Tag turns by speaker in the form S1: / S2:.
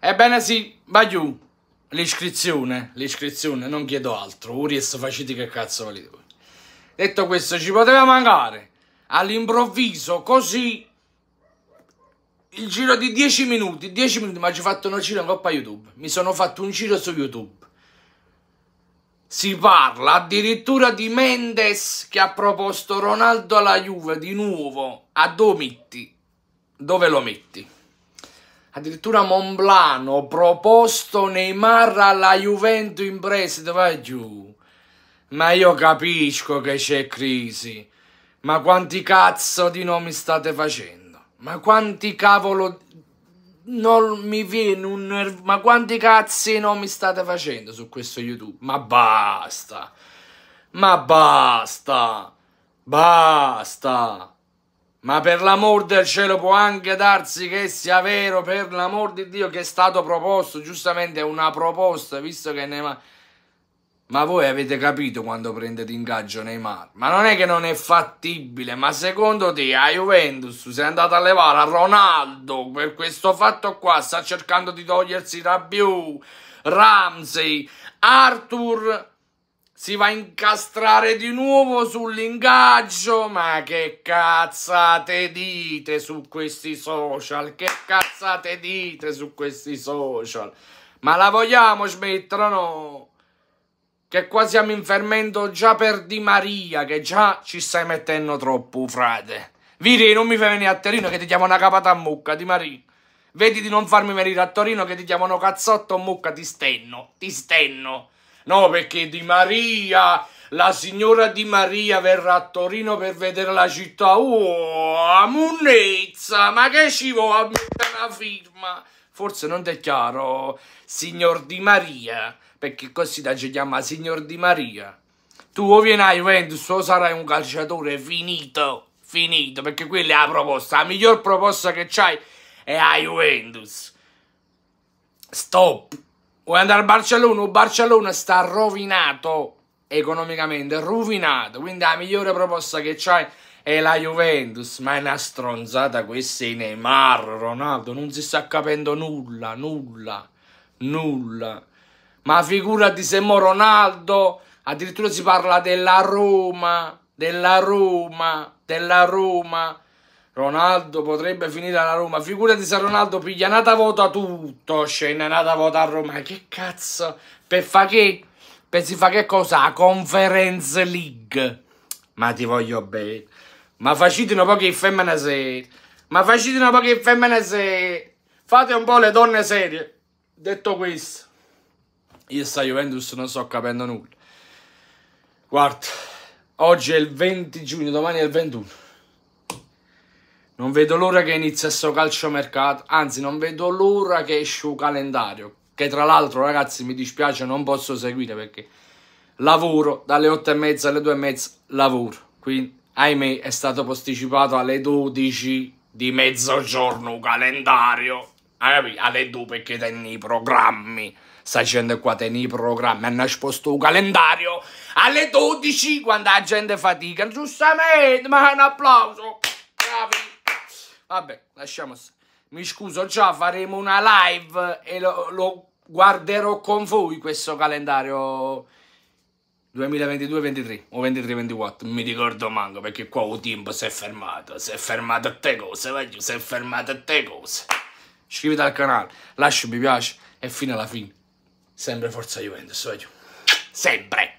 S1: Ebbene sì, vai giù. L'iscrizione, l'iscrizione, non chiedo altro. Uries facete che cazzo volete voi. Detto questo, ci poteva mancare. All'improvviso, così, il giro di 10 minuti, 10 minuti, ma ci ho fatto un giro in Coppa YouTube. Mi sono fatto un giro su YouTube. Si parla addirittura di Mendes che ha proposto Ronaldo alla Juve di nuovo. A dove Dove lo metti? Addirittura Monblano proposto Neymar alla Juventus in prestito, vai giù. Ma io capisco che c'è crisi. Ma quanti cazzo di nomi state facendo? Ma quanti cavolo non mi viene un nervo. Ma quanti cazzi non mi state facendo su questo YouTube? Ma basta! Ma basta! Basta! Ma per l'amor del cielo può anche darsi che sia vero, per l'amor di Dio, che è stato proposto. Giustamente è una proposta, visto che Neymar... Ma voi avete capito quando prendete ingaggio gaggio Neymar? Ma non è che non è fattibile, ma secondo te a Juventus si è andata a levare a Ronaldo per questo fatto qua, sta cercando di togliersi Rabiu, Ramsey, Arthur si va a incastrare di nuovo sull'ingaggio. Ma che cazzate dite su questi social? Che cazzate dite su questi social? Ma la vogliamo smettere o no? Che qua siamo in fermento già per Di Maria, che già ci stai mettendo troppo, frate. Viri, non mi fai venire a Torino che ti chiamo una capata a mucca, Di Maria. Vedi di non farmi venire a Torino che ti chiamano cazzotto o mucca, ti stenno, ti stenno. No, perché Di Maria, la signora Di Maria verrà a Torino per vedere la città. Oh, munnezza, ma che ci vuole a mettere una firma? Forse non è chiaro, signor Di Maria, perché così la ci chiama signor Di Maria. Tu o vieni a Juventus o sarai un calciatore finito, finito, perché quella è la proposta, la miglior proposta che c'hai è a Juventus. Stop. Vuoi andare al Barcellona? Il Barcellona sta rovinato economicamente, rovinato. Quindi la migliore proposta che c'hai è la Juventus. Ma è una stronzata questa in Neymar, Ronaldo. Non si sta capendo nulla, nulla, nulla. Ma figurati se mo Ronaldo, addirittura si parla della Roma, della Roma, della Roma. Ronaldo potrebbe finire alla Roma. Figurati se Ronaldo piglia nata vota tutto. Scena nata vota a Roma. Che cazzo? Per fa che? Per si fa che cosa? Conference League. Ma ti voglio bene. Ma facite un po' che femmina sei. Ma facite un po' che femmina sei. Fate un po' le donne serie. Detto questo. Io sta Juventus non sto capendo nulla. Guarda. Oggi è il 20 giugno, domani è il 21. Non vedo l'ora che inizia sto calciomercato, anzi non vedo l'ora che esce un calendario, che tra l'altro ragazzi mi dispiace non posso seguire perché lavoro dalle otto e mezza alle due e mezza, lavoro, quindi ahimè è stato posticipato alle 12 di mezzogiorno un calendario, alle 2 perché tenni i programmi, sta gente qua tenni i programmi, hanno esposto un calendario alle 12 quando la gente fatica, giustamente, ma è un applauso! Vabbè, lasciamo. Mi scuso già, faremo una live e lo, lo guarderò con voi questo calendario 2022-23 o 23-24, mi ricordo manco perché qua il tempo si è fermato, si è fermato a te cose, voglio, si è fermato a te cose. Iscriviti al canale, lascia un mi piace e fino alla fine, sempre Forza Juventus, voglio. Sempre!